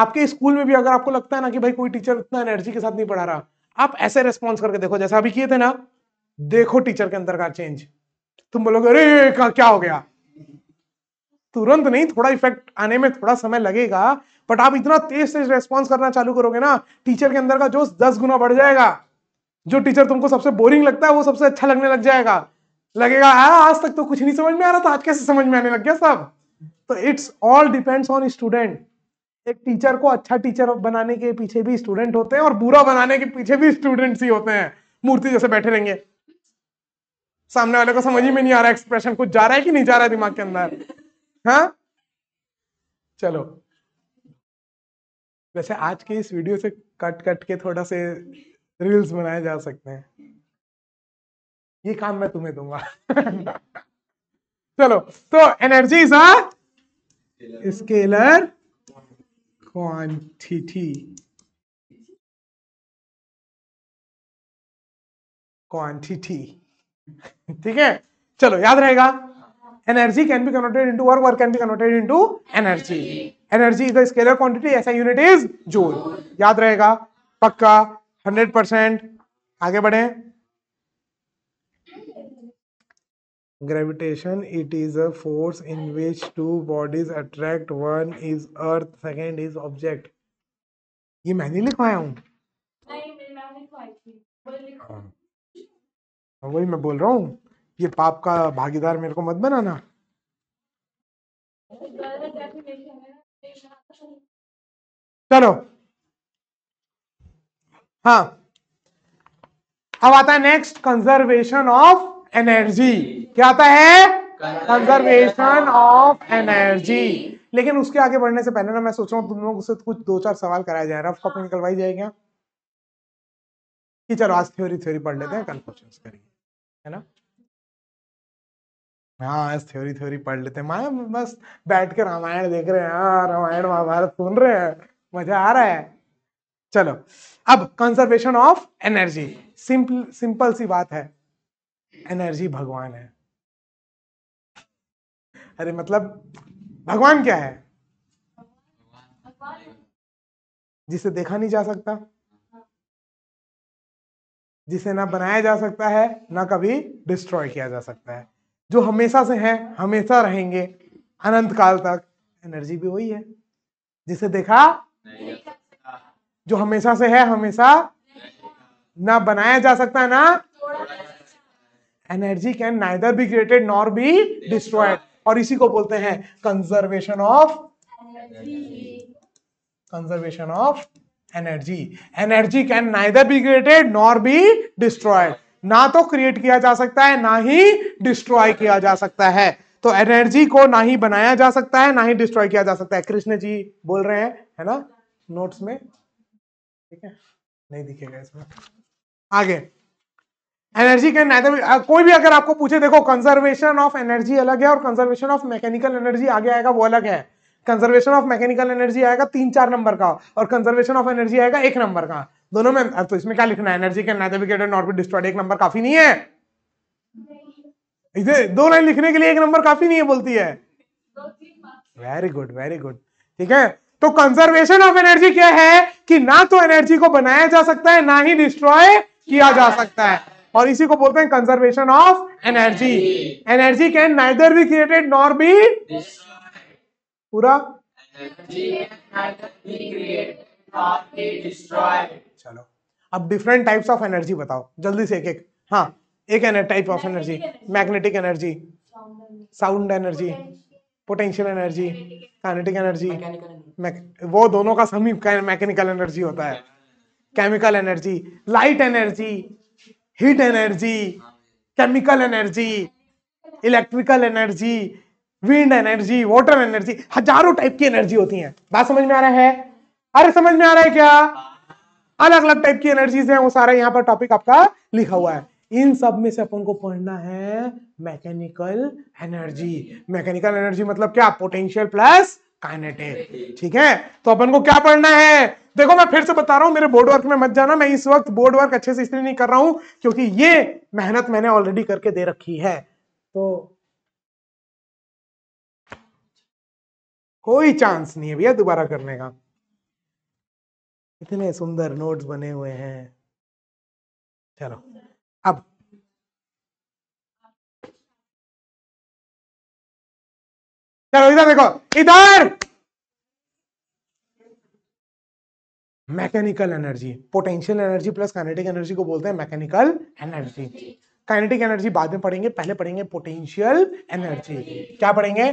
A: आपके स्कूल में भी अगर आपको लगता है ना कि भाई कोई टीचर इतना एनर्जी के साथ नहीं पढ़ा रहा आप ऐसे रेस्पॉन्स करके देखो जैसा अभी किए थे ना देखो टीचर के अंदर का चेंज तुम बोलोगे अरे क्या हो गया तुरंत नहीं थोड़ा इफेक्ट आने में थोड़ा समय लगेगा बट आप इतना तेज तेज रेस्पॉन्स करना चालू करोगे ना टीचर के अंदर का जोश दस गुना बढ़ जाएगा जो टीचर तुमको सबसे बोरिंग लगता है वो सबसे अच्छा लगने लग जाएगा लगेगा आ, आज तक तो कुछ नहीं समझ में आ रहा था आज कैसे समझ में आने लग गया सब तो it's all depends on student एक टीचर को अच्छा टीचर बनाने के पीछे भी स्टूडेंट होते हैं और बुरा बनाने के पीछे भी स्टूडेंट्स ही होते हैं मूर्ति जैसे बैठे रहेंगे सामने वाले को समझ ही में नहीं आ रहा एक्सप्रेशन कुछ जा रहा है कि नहीं जा रहा है दिमाग के अंदर हाँ चलो वैसे आज के इस वीडियो से कट कट के थोड़ा से रील्स बनाए जा सकते हैं ये काम मैं तुम्हें दूंगा चलो तो energy is a
B: scalar quantity quantity (laughs) ठीक है
A: चलो याद रहेगा energy can be converted into work work can be converted into energy energy is the scalar quantity ऐसा यूनिट इज जूल याद रहेगा पक्का हंड्रेड परसेंट आगे बढ़े gravitation it is a force in which two bodies attract one is earth second is object ये मैंने लिखवाया
B: हूँ
A: वही मैं बोल रहा हूँ ये पाप का भागीदार मेरे को मत बनाना चलो हाँ अब आता है नेक्स्ट कंजर्वेशन ऑफ एनर्जी क्या आता है
B: कंजर्वेशन ऑफ एनर्जी
A: लेकिन उसके आगे बढ़ने से पहले ना मैं सोच रहा हूँ तुम लोग से कुछ दो चार सवाल कराया जाए रफ कॉपी निकलवाई जाएगी हाँ। कि चलो आज थ्योरी थ्योरी पढ़ लेते हैं कल हाँ। क्वेश्चन करेंगे है ना हाँ ऐसे थ्योरी थ्योरी पढ़ लेते हैं माया बस बैठ के रामायण देख रहे हैं हाँ रामायण महाभारत सुन रहे हैं मजा आ रहा है चलो अब conservation of energy simple simple सी बात है एनर्जी भगवान है अरे मतलब भगवान क्या है जिसे देखा नहीं जा सकता जिसे ना बनाया जा सकता है ना कभी डिस्ट्रॉय किया जा सकता है जो हमेशा से है हमेशा रहेंगे अनंत काल तक एनर्जी भी वही है जिसे देखा जो हमेशा से है हमेशा ना बनाया जा सकता ना energy can neither be created nor be destroyed और इसी को बोलते हैं conservation of conservation of energy energy can neither be created nor be destroyed ना तो क्रिएट किया जा सकता है ना ही डिस्ट्रॉय किया जा सकता है तो एनर्जी को ना ही बनाया जा सकता है ना ही डिस्ट्रॉय किया जा सकता है कृष्ण जी बोल रहे हैं है ना नोट्स में ठीक है नहीं दिखेगा इसमें आगे एनर्जी कैन नाइदर कोई भी अगर आपको पूछे देखो कंजर्वेशन ऑफ एनर्जी अलग है और कंजर्वेशन ऑफ मैकेनिकल एनर्जी आगे आएगा वो अलग है कंजर्वेशन ऑफ मैकेनिकल एनर्जी आएगा तीन चार नंबर का और कंजर्वेशन ऑफ एनर्जी आएगा एक नंबर का दोनों में तो इसमें क्या लिखना है energy can neither be not be destroyed एक नंबर काफी नहीं है इसे दो लाइन लिखने के लिए एक नंबर काफी नहीं है बोलती है वेरी गुड वेरी गुड ठीक है तो कंजर्वेशन ऑफ एनर्जी क्या है कि ना तो एनर्जी को बनाया जा सकता है ना ही डिस्ट्रॉय किया जा सकता है और इसी को बोलते हैं conservation of energy energy can neither be created nor be पूरा चलो अब डिफरेंट टाइप्स ऑफ एनर्जी बताओ जल्दी से एक एक हाँ एक type of energy magnetic energy sound energy potential energy kinetic energy वो दोनों का समीप मैकेनिकल एनर्जी होता है chemical energy light energy heat energy chemical energy electrical energy wind energy water energy हजारों टाइप की एनर्जी होती है बात समझ में आ रहा है अरे समझ में आ रहा है क्या अलग अलग टाइप की एनर्जीज हैं वो सारा यहाँ पर टॉपिक आपका लिखा हुआ है इन सब में से अपन को पढ़ना है मैकेनिकल एनर्जी मैकेनिकल एनर्जी मतलब क्या पोटेंशियल प्लस काइनेटिक ठीक है तो अपन को क्या पढ़ना है देखो मैं फिर से बता रहा हूं मेरे बोर्ड वर्क में मत जाना मैं इस वक्त बोर्ड वर्क अच्छे से इसलिए नहीं कर रहा हूं क्योंकि ये मेहनत मैंने ऑलरेडी करके दे रखी है तो कोई चांस नहीं है भैया दोबारा करने का इतने सुंदर नोट्स बने हुए हैं
B: चलो अब चलो इधर देखो इधर mechanical energy potential energy
A: plus kinetic energy को बोलते हैं मैकेनिकल एनर्जी काइनेटिक एनर्जी बाद में पढ़ेंगे पहले पढ़ेंगे
B: पोटेंशियल एनर्जी क्या पढ़ेंगे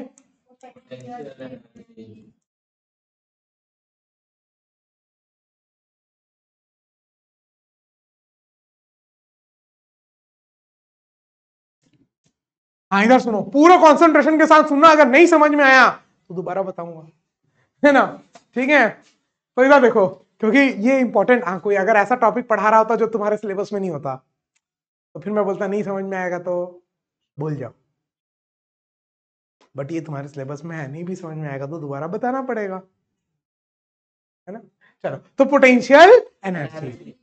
B: हाँ इधर सुनो पूरा कंसंट्रेशन के साथ सुनना अगर नहीं समझ में आया तो दोबारा बताऊंगा
A: है ना ठीक है तो इधर देखो क्योंकि ये इंपॉर्टेंट हाँ, कोई अगर ऐसा टॉपिक पढ़ा रहा होता जो तुम्हारे सिलेबस में नहीं होता तो फिर मैं बोलता नहीं समझ में आएगा तो बोल जाओ बट ये तुम्हारे सिलेबस में है नहीं भी समझ में आएगा तो दोबारा बताना पड़ेगा है ना चलो तो पोटेंशियल एनर्जी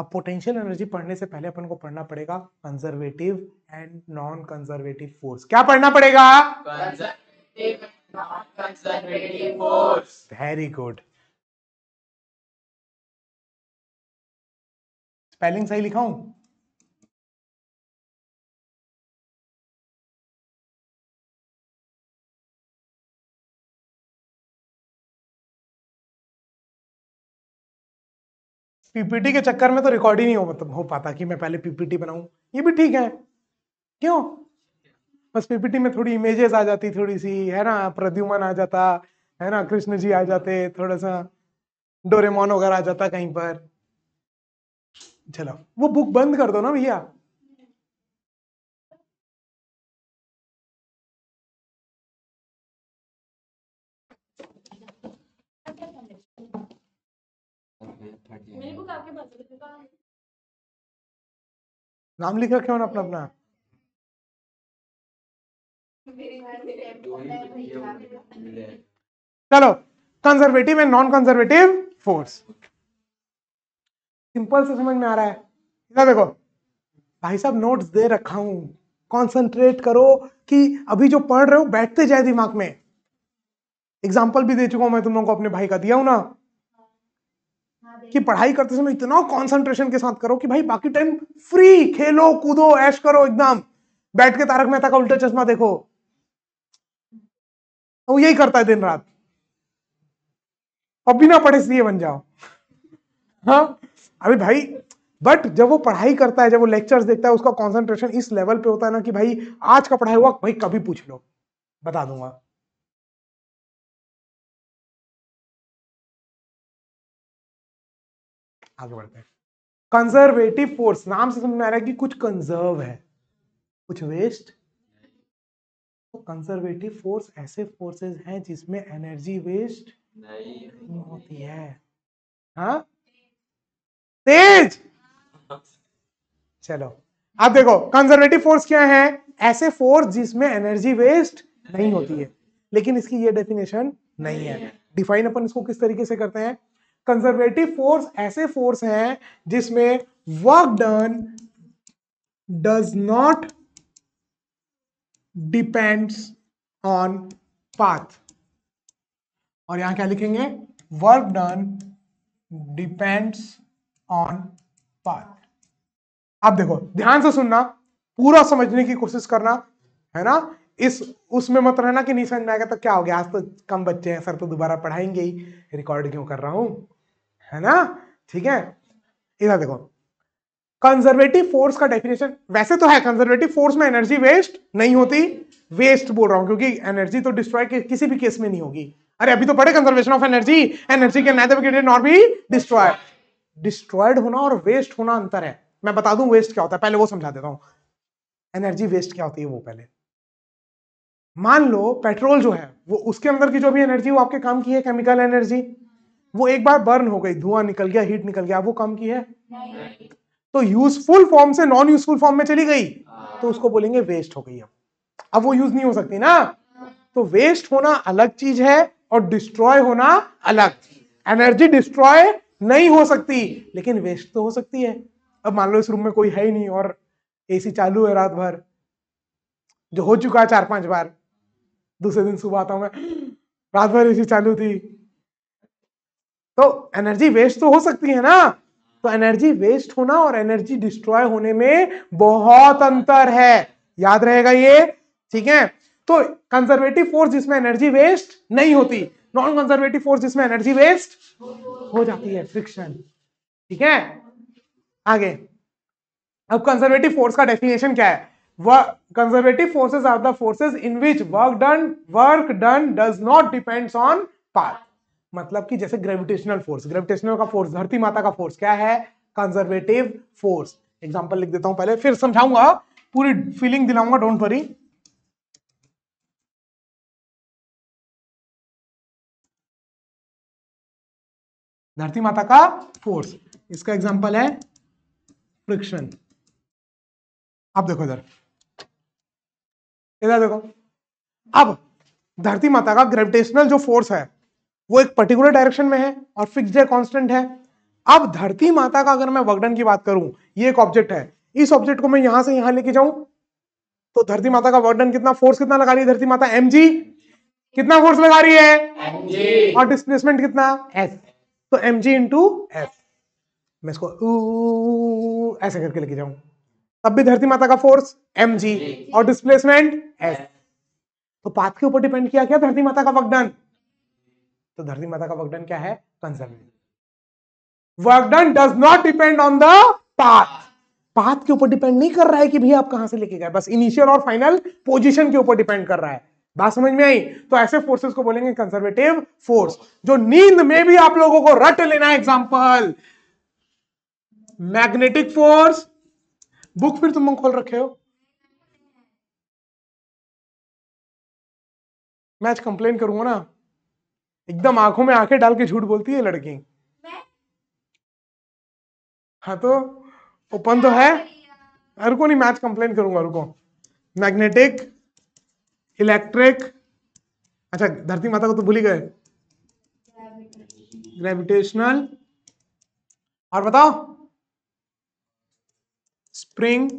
A: अब पोटेंशियल एनर्जी पढ़ने से पहले अपन को पढ़ना पड़ेगा conservative and non conservative force क्या पढ़ना पड़ेगा
B: वेरी गुड स्पेलिंग सही लिखाऊं पीपीटी के चक्कर में तो रिकॉर्ड ही नहीं हो मतलब हो पाता कि मैं पहले पीपीटी बनाऊं ये भी ठीक है क्यों
A: बस पीपीटी में थोड़ी इमेजेस आ जाती थोड़ी सी है ना प्रद्युमन आ जाता है ना कृष्ण जी आ जाते थोड़ा सा डोरेमोन वगैरह आ जाता कहीं पर
B: चलो वो बुक बंद कर दो ना भैया नाम लिख रखे हो ना अपना अपना (laughs) चलो
A: conservative and non conservative force simple से समझ में आ रहा है इधर देखो भाई साहब नोट्स दे रखा हूं कंसंट्रेट करो कि अभी जो पढ़ रहे हो बैठते जाए दिमाग में एग्जाम्पल भी दे चुका हूं मैं तुम लोगों को अपने भाई का दिया हूं ना कि पढ़ाई करते समय इतना कॉन्सेंट्रेशन के साथ करो कि भाई बाकी टाइम फ्री खेलो कूदो ऐश करो एकदम बैठ के तारक मेहता का उल्टा चश्मा देखो वो यही करता है दिन रात और बिना पढ़े सीए बन जाओ हाँ अभी भाई बट जब वो पढ़ाई करता है जब वो लेक्चर्स देखता है उसका कॉन्सेंट्रेशन इस लेवल पे होता है ना कि भाई
B: आज का पढ़ाई हुआ भाई कभी पूछ लो बता दूंगा आगे बढ़ते हैं कंजर्वेटिव फोर्स नाम से समझ में आ रहा है कि कुछ कंजर्व है कुछ वेस्ट
A: तो कंजर्वेटिव फोर्स ऐसे फोर्सेस हैं जिसमें एनर्जी वेस्ट नहीं होती है हाँ तेज चलो आप देखो कंजर्वेटिव फोर्स क्या है ऐसे फोर्स जिसमें एनर्जी वेस्ट नहीं होती है लेकिन इसकी ये डेफिनेशन नहीं है डिफाइन अपन इसको किस तरीके से करते हैं कंजर्वेटिव फोर्स ऐसे फोर्स हैं जिसमें work done does not depends on path और यहां क्या लिखेंगे work done depends on path अब देखो ध्यान से सुनना पूरा समझने की कोशिश करना है ना इस उसमें मत रहना कि नहीं समझ में आएगा तो क्या हो गया आज तो कम बच्चे हैं सर तो दोबारा पढ़ाएंगे ही रिकॉर्ड क्यों कर रहा हूं है ना ठीक है इधर देखो कंजर्वेटिव फोर्स का डेफिनेशन वैसे तो है कंजर्वेटिव फोर्स में एनर्जी वेस्ट नहीं होती वेस्ट बोल रहा हूं क्योंकि एनर्जी तो डिस्ट्रॉय कि, किसी भी केस में नहीं होगी अरे अभी तो पढ़े कंजर्वेशन ऑफ एनर्जी एनर्जी के not nor be destroy destroyed होना और वेस्ट होना अंतर है मैं बता दू वेस्ट क्या होता है पहले वो समझा देता हूं एनर्जी वेस्ट क्या होती है वो पहले मान लो पेट्रोल जो है वो उसके अंदर की जो भी एनर्जी वो आपके काम की है केमिकल एनर्जी वो एक बार बर्न हो गई धुआं निकल गया हीट निकल गया वो कम की है तो यूजफुल फॉर्म से नॉन यूजफुल फॉर्म में चली गई तो हाँ। उसको बोलेंगे वेस्ट हो गई अब अब वो यूज नहीं हो सकती ना तो वेस्ट होना अलग चीज है और डिस्ट्रॉय होना अलग एनर्जी डिस्ट्रॉय नहीं हो सकती लेकिन वेस्ट तो हो सकती है अब मान लो इस रूम में कोई है ही नहीं और एसी चालू है रात भर जो हो चुका है चार पांच बार दूसरे दिन सुबह आता हूं मैं रात भर एसी चालू थी तो एनर्जी वेस्ट तो हो सकती है ना तो एनर्जी वेस्ट होना और एनर्जी डिस्ट्रॉय होने में बहुत अंतर है याद रहेगा ये ठीक है तो कंजर्वेटिव फोर्स जिसमें एनर्जी वेस्ट नहीं होती नॉन कंजर्वेटिव फोर्स जिसमें एनर्जी वेस्ट हो जाती है फ्रिक्शन ठीक है आगे अब कंजर्वेटिव फोर्स का डेफिनेशन क्या है conservative forces are the forces in which work done work done does not depends on path मतलब कि जैसे ग्रेविटेशनल फोर्स ग्रेविटेशनल का फोर्स धरती माता का फोर्स क्या है कंजर्वेटिव
B: फोर्स एग्जाम्पल लिख देता हूं पहले फिर समझाऊंगा पूरी फीलिंग दिलाऊंगा डोंट वरी धरती माता का फोर्स इसका एग्जाम्पल है फ्रिक्शन अब देखो इधर
A: इधर देखो अब धरती माता का ग्रेविटेशनल जो फोर्स है वो एक पर्टिकुलर डायरेक्शन में है और फिक्स कॉन्स्टेंट है अब धरती माता का अगर मैं वर्गन की बात करूं ये एक ऑब्जेक्ट है इस ऑब्जेक्ट को मैं यहां से यहां लेके जाऊं तो धरती माता का वर्डन कितना फोर्स कितना लगा रही है धरती माता एम कितना फोर्स लगा रही
B: है
A: और डिस्प्लेसमेंट कितना एस तो एम जी इंटू एस मैं इसको ऐसे करके लेके जाऊं तब भी धरती माता का फोर्स एम और डिस्प्लेसमेंट एस तो पाथ के ऊपर डिपेंड किया क्या धरती माता का वर्कडन तो धरती माता का वर्कडन क्या है conservative work done does not depend on the path path के ऊपर डिपेंड नहीं कर रहा है कि भैया आप कहां से लेके गए बस इनिशियल और फाइनल पोजिशन के ऊपर डिपेंड कर रहा है बात समझ में आई तो ऐसे फोर्सेस को बोलेंगे कंजर्वेटिव फोर्स जो नींद में भी आप लोगों को रट लेना एग्जाम्पल
B: मैग्नेटिक फोर्स बुक फिर तुम खोल रखे हो मैं आज कंप्लेन करूंगा ना एकदम आंखों में आंखें डाल के झूठ बोलती है लड़की हाँ तो
A: ओपन तो है रुको नहीं मैच कंप्लेन करूंगा रुको मैग्नेटिक इलेक्ट्रिक अच्छा धरती माता को तो भूल ही गए ग्रेविटेशनल और बताओ स्प्रिंग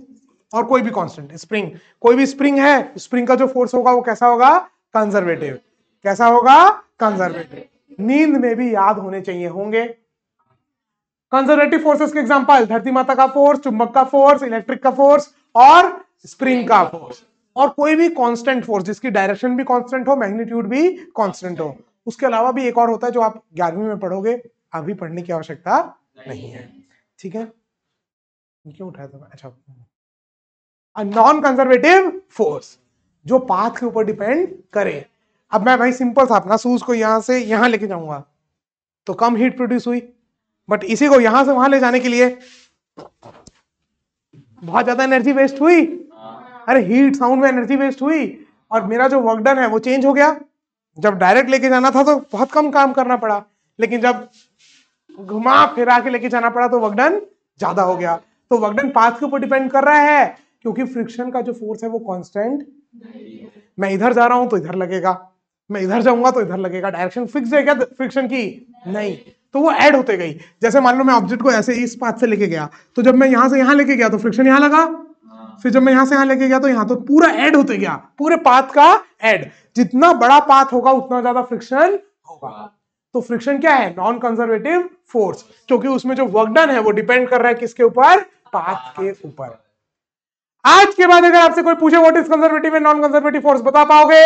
A: और कोई भी कांस्टेंट स्प्रिंग कोई भी स्प्रिंग है स्प्रिंग का जो फोर्स होगा वो कैसा होगा कंजर्वेटिव कैसा होगा कंजर्वेटिव नींद में भी याद होने चाहिए होंगे कंजर्वेटिव फोर्सेस के एग्जांपल धरती माता का फोर्स चुंबक का फोर्स इलेक्ट्रिक का फोर्स और स्प्रिंग का फोर्स और कोई भी कांस्टेंट फोर्स जिसकी डायरेक्शन भी कांस्टेंट हो मैग्नीट्यूड भी कांस्टेंट हो उसके अलावा भी एक और होता है जो आप ग्यारहवीं में पढ़ोगे अभी पढ़ने की आवश्यकता नहीं है ठीक है क्यों उठाया था अच्छा नॉन कंजर्वेटिव फोर्स जो पाथ के ऊपर डिपेंड करे अब मैं भाई सिंपल था अपना सूज को यहां से यहां लेके जाऊंगा तो कम हीट प्रोड्यूस हुई बट इसी को यहां से वहां ले जाने के लिए बहुत ज्यादा एनर्जी वेस्ट हुई हाँ। अरे हीट साउंड में एनर्जी वेस्ट हुई और मेरा जो वर्क डन है वो चेंज हो गया जब डायरेक्ट लेके जाना था तो बहुत कम काम करना पड़ा लेकिन जब घुमा फिरा के लेके जाना पड़ा तो वर्क डन ज्यादा हो गया तो वर्क डन पाथ के ऊपर डिपेंड कर रहा है क्योंकि फ्रिक्शन का जो फोर्स है वो कॉन्स्टेंट मैं इधर जा रहा हूं तो इधर लगेगा मैं इधर जाऊंगा तो इधर लगेगा डायरेक्शन फिक्स है क्या फ्रिक्शन की नहीं तो वो ऐड होते गई जैसे मान लो मैं ऑब्जेक्ट को ऐसे इस पाथ से लेके गया तो जब मैं यहां से यहां लेके गया तो फ्रिक्शन यहां लगा फिर जब मैं यहाँ से यहाँ लेके गया तो यहाँ तो पूरा ऐड होते गया पूरे पाथ का ऐड जितना बड़ा पाथ होगा उतना ज्यादा फ्रिक्शन होगा तो फ्रिक्शन क्या है नॉन कंजर्वेटिव फोर्स क्योंकि उसमें जो वर्क डन है वो डिपेंड कर रहा है किसके ऊपर पाथ के ऊपर आज के बाद अगर आपसे कोई पूछे what is conservative and non conservative force बता पाओगे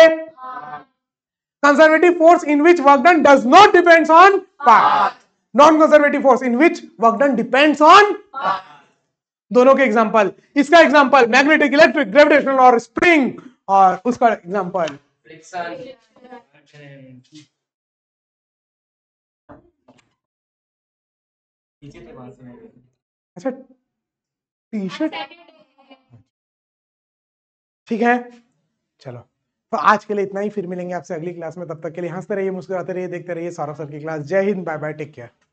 A: conservative force in which work done does not depends on path non conservative force in which work done depends on path दोनों के एग्जांपल इसका एग्जांपल मैग्नेटिक इलेक्ट्रिक ग्रेविटेशनल और spring
B: और उसका example अच्छा T shirt ठीक है
A: चलो तो आज के लिए इतना ही फिर मिलेंगे आपसे अगली क्लास में तब तक के लिए हंसते रहिए मुस्कुराते रहिए देखते रहिए
B: सौरभ सर की क्लास जय Hind bye bye take care